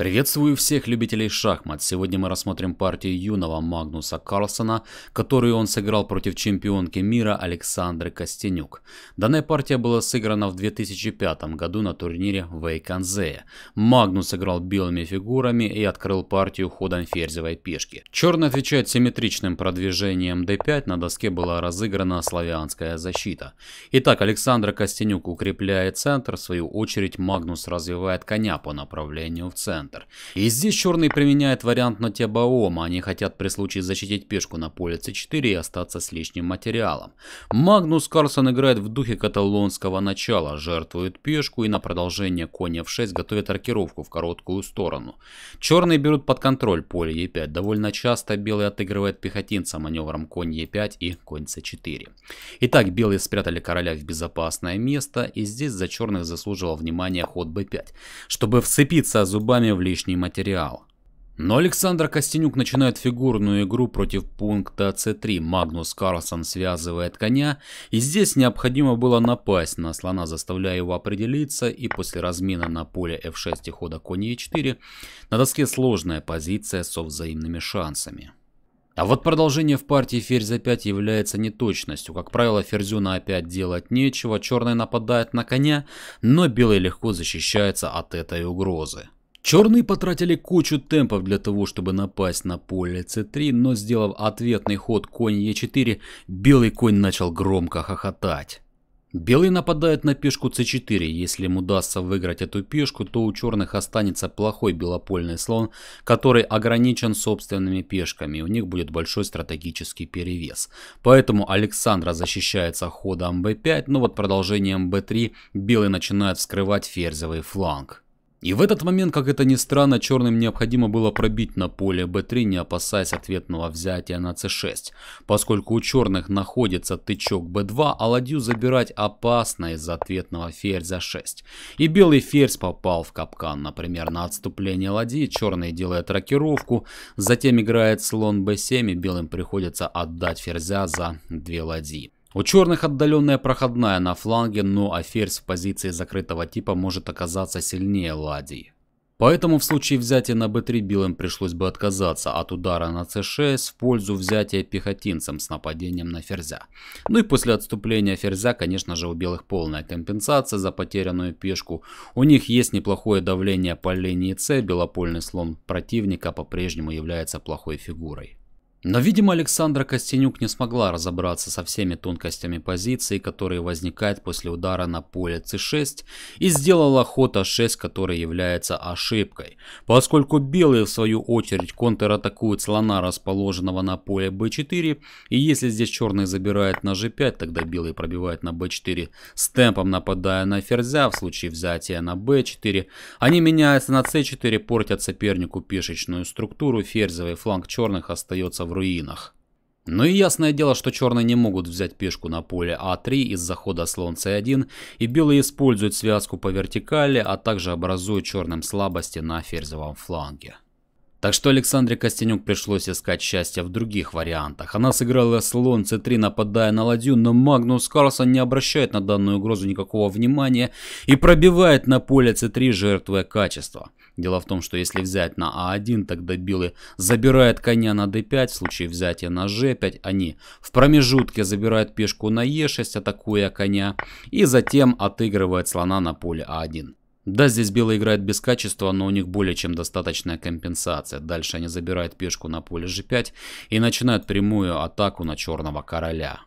Приветствую всех любителей шахмат. Сегодня мы рассмотрим партию юного Магнуса Карлсона, которую он сыграл против чемпионки мира Александры Костенюк. Данная партия была сыграна в 2005 году на турнире в Эйконзее. Магнус играл белыми фигурами и открыл партию ходом ферзевой пешки. Черный отвечает симметричным продвижением d5, на доске была разыграна славянская защита. Итак, Александра Костенюк укрепляет центр, в свою очередь Магнус развивает коня по направлению в центр центр. И здесь черные применяют вариант на те Они хотят при случае защитить пешку на поле c4 и остаться с лишним материалом. Магнус Карлсон играет в духе каталонского начала, жертвует пешку и на продолжение коня f6 готовит аркировку в короткую сторону. Черные берут под контроль поле e5. Довольно часто белый отыгрывает пехотинца маневром конь e5 и конь c4. Итак, белые спрятали короля в безопасное место и здесь за черных заслуживал внимание ход b5, чтобы вцепиться зубами в в лишний материал. Но Александр Костенюк начинает фигурную игру против пункта c 3 Магнус Карлсон связывает коня, и здесь необходимо было напасть на слона, заставляя его определиться, и после размина на поле F6 и хода конь E4 на доске сложная позиция со взаимными шансами. А вот продолжение в партии ферзь a5 является неточностью. Как правило, ферзю на a5 делать нечего, черный нападает на коня, но белый легко защищается от этой угрозы. Черные потратили кучу темпов для того, чтобы напасть на поле c3, но сделав ответный ход конь e4, белый конь начал громко хохотать. Белый нападает на пешку c4, если ему удастся выиграть эту пешку, то у черных останется плохой белопольный слон, который ограничен собственными пешками, у них будет большой стратегический перевес. Поэтому Александра защищается ходом b5, но вот продолжением b3 белый начинает вскрывать ферзевый фланг. И в этот момент, как это ни странно, черным необходимо было пробить на поле b3, не опасаясь ответного взятия на c6. Поскольку у черных находится тычок b2, а ладью забирать опасно из ответного ферзя 6. И белый ферзь попал в капкан, например, на отступление ладьи, черный делает рокировку, затем играет слон b7 и белым приходится отдать ферзя за две ладьи. У черных отдаленная проходная на фланге, но аферс в позиции закрытого типа может оказаться сильнее ладий. Поэтому в случае взятия на b3 белым пришлось бы отказаться от удара на c6 в пользу взятия пехотинцем с нападением на ферзя. Ну и после отступления ферзя, конечно же, у белых полная компенсация за потерянную пешку. У них есть неплохое давление по линии c, белопольный слон противника по-прежнему является плохой фигурой. Но, видимо, Александра Костенюк не смогла разобраться со всеми тонкостями позиции, которые возникают после удара на поле c6, и сделала ход а6, который является ошибкой. Поскольку белые, в свою очередь, контратакуют слона, расположенного на поле b4, и если здесь черный забирает на g5, тогда белый пробивает на b4 с темпом, нападая на ферзя, в случае взятия на b4. Они меняются на c4, портят сопернику пешечную структуру, ферзевый фланг черных остается в руинах. Ну и ясное дело, что черные не могут взять пешку на поле А3 из-за хода слон С1, и белые используют связку по вертикали, а также образуют черным слабости на ферзевом фланге. Так что Александре Костенюк пришлось искать счастье в других вариантах. Она сыграла слон c3, нападая на ладью, но Магнус Карлсон не обращает на данную угрозу никакого внимания и пробивает на поле c3, жертвуя качество. Дело в том, что если взять на А1, тогда белый забирает коня на d5, в случае взятия на g5, они в промежутке забирают пешку на e6, атакуя коня, и затем отыгрывает слона на поле А1. Да, здесь белые играют без качества, но у них более чем достаточная компенсация. Дальше они забирают пешку на поле g5 и начинают прямую атаку на черного короля.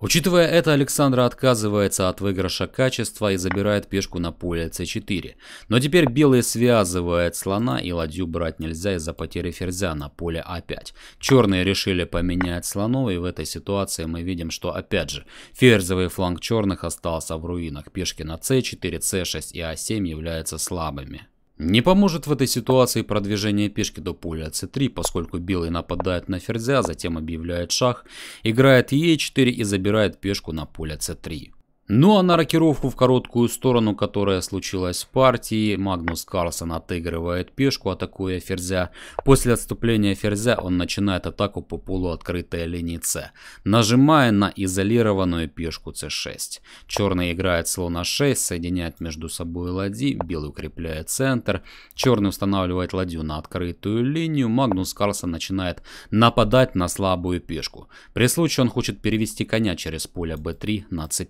Учитывая это, Александра отказывается от выигрыша качества и забирает пешку на поле c4. Но теперь белые связывают слона и ладью брать нельзя из-за потери ферзя на поле a5. А Черные решили поменять слонов и в этой ситуации мы видим, что опять же ферзевый фланг черных остался в руинах. Пешки на c4, c6 и a7 а являются слабыми. Не поможет в этой ситуации продвижение пешки до поля c3, поскольку белый нападает на ферзя, затем объявляет шах, играет e4 и забирает пешку на поле c3. Ну а на рокировку в короткую сторону, которая случилась в партии, Магнус Карлсон отыгрывает пешку, атакуя ферзя. После отступления ферзя он начинает атаку по полуоткрытой линии С, нажимая на изолированную пешку c 6 Черный играет слон А6, соединяет между собой ладьи, белый укрепляет центр. Черный устанавливает ладью на открытую линию, Магнус Карлсон начинает нападать на слабую пешку. При случае он хочет перевести коня через поле b3 на c5.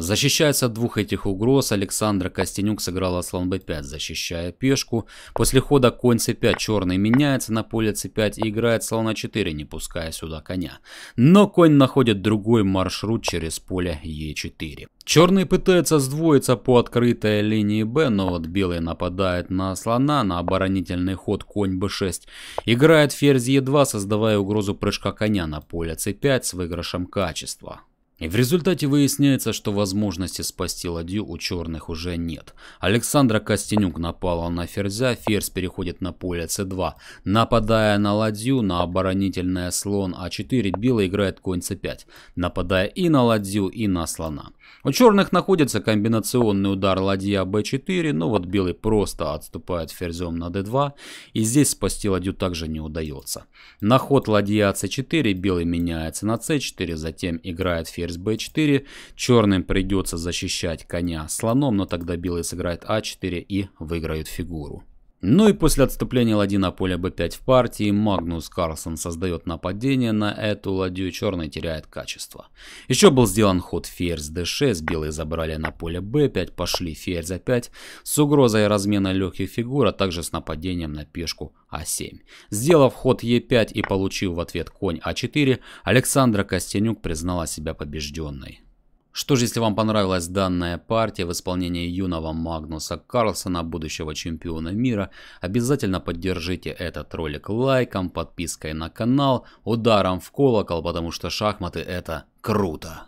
Защищаясь от двух этих угроз, Александр Костенюк сыграл слон b5, защищая пешку. После хода конь c5 черный меняется на поле c5 и играет слона 4, не пуская сюда коня. Но конь находит другой маршрут через поле e4. Черные пытаются сдвоиться по открытой линии Б, но вот белый нападает на слона, на оборонительный ход конь b6. Играет ферзь e2, создавая угрозу прыжка коня на поле c5 с выигрышем качества. И в результате выясняется, что возможности спасти ладью у черных уже нет. Александра Костенюк напала на ферзя, ферзь переходит на поле c2. Нападая на ладью, на оборонительное слон а4, белый играет конь c5. Нападая и на ладью, и на слона. У черных находится комбинационный удар ладья b4, но вот белый просто отступает ферзем на d2, и здесь спасти ладью также не удается. На ход ладья c4 белый меняется на c4, затем играет ферзь b4, черным придется защищать коня слоном, но тогда белый сыграет a4 а и выиграет фигуру. Ну и после отступления ладьи поля b5 в партии, Магнус Карлсон создает нападение на эту ладью, черный теряет качество. Еще был сделан ход ферзь d6, белые забрали на поле b5, пошли ферзь a5 с угрозой размена легких фигур, а также с нападением на пешку а7. Сделав ход e5 и получив в ответ конь а4, Александра Костенюк признала себя побежденной. Что же, если вам понравилась данная партия в исполнении юного Магнуса Карлсона, будущего чемпиона мира, обязательно поддержите этот ролик лайком, подпиской на канал, ударом в колокол, потому что шахматы это круто.